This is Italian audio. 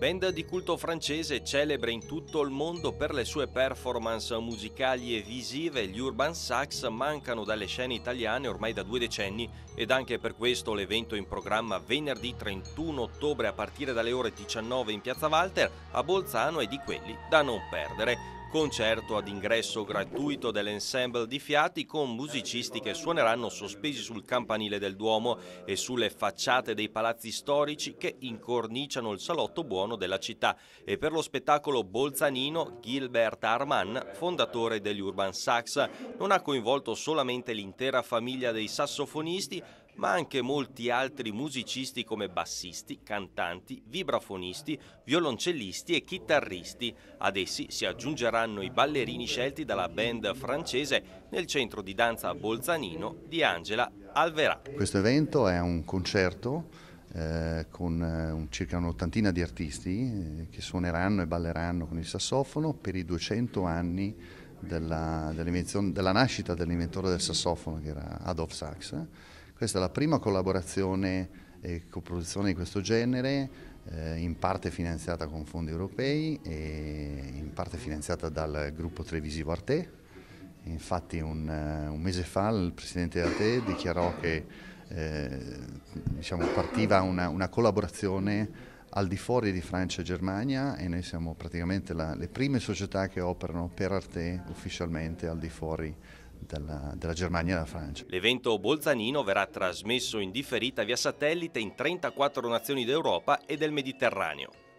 band di culto francese celebre in tutto il mondo per le sue performance musicali e visive, gli Urban Sax mancano dalle scene italiane ormai da due decenni ed anche per questo l'evento in programma venerdì 31 ottobre a partire dalle ore 19 in Piazza Walter a Bolzano è di quelli da non perdere. Concerto ad ingresso gratuito dell'ensemble di fiati con musicisti che suoneranno sospesi sul campanile del Duomo e sulle facciate dei palazzi storici che incorniciano il salotto buono della città e per lo spettacolo bolzanino Gilbert Arman, fondatore degli Urban Sax, non ha coinvolto solamente l'intera famiglia dei sassofonisti ma anche molti altri musicisti come bassisti, cantanti, vibrafonisti, violoncellisti e chitarristi. Ad essi si aggiungeranno i ballerini scelti dalla band francese nel centro di danza Bolzanino di Angela Alverà. Questo evento è un concerto eh, con eh, circa un'ottantina di artisti eh, che suoneranno e balleranno con il sassofono per i 200 anni della, della nascita dell'inventore del sassofono che era Adolf Sachs. Questa è la prima collaborazione e eh, coproduzione di questo genere, eh, in parte finanziata con fondi europei e in parte finanziata dal gruppo televisivo Arte. Infatti un, eh, un mese fa il presidente Arte dichiarò che eh, diciamo, partiva una, una, collaborazione al di fuori di Francia e Germania e noi siamo praticamente la, le prime società che operano per Arte ufficialmente al di fuori di Francia della, dalla Germania alla Francia. L'evento bolzanino verrà trasmesso in differita via satellite in 34 nazioni d'Europa e del Mediterraneo.